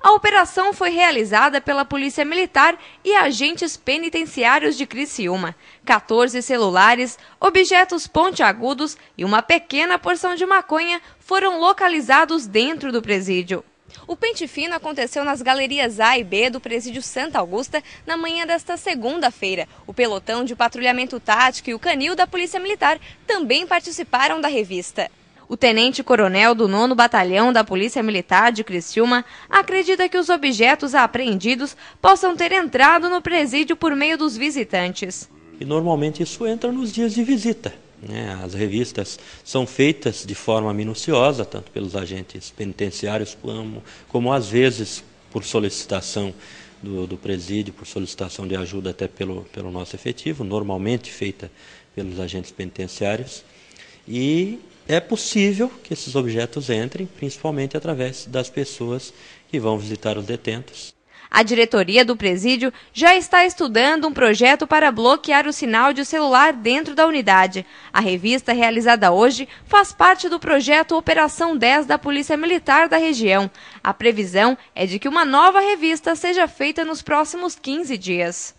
A operação foi realizada pela Polícia Militar e agentes penitenciários de Criciúma. 14 celulares, objetos pontiagudos e uma pequena porção de maconha foram localizados dentro do presídio. O pente fino aconteceu nas galerias A e B do presídio Santa Augusta na manhã desta segunda-feira. O pelotão de patrulhamento tático e o canil da Polícia Militar também participaram da revista. O tenente-coronel do 9 Batalhão da Polícia Militar de Criciúma acredita que os objetos apreendidos possam ter entrado no presídio por meio dos visitantes. E normalmente isso entra nos dias de visita. Né? As revistas são feitas de forma minuciosa, tanto pelos agentes penitenciários como, como às vezes por solicitação do, do, presídio, por solicitação de ajuda até pelo, pelo nosso efetivo, normalmente feita pelos agentes penitenciários. E é possível que esses objetos entrem, principalmente através das pessoas que vão visitar os detentos. A diretoria do presídio já está estudando um projeto para bloquear o sinal de celular dentro da unidade. A revista realizada hoje faz parte do projeto Operação 10 da Polícia Militar da região. A previsão é de que uma nova revista seja feita nos próximos 15 dias.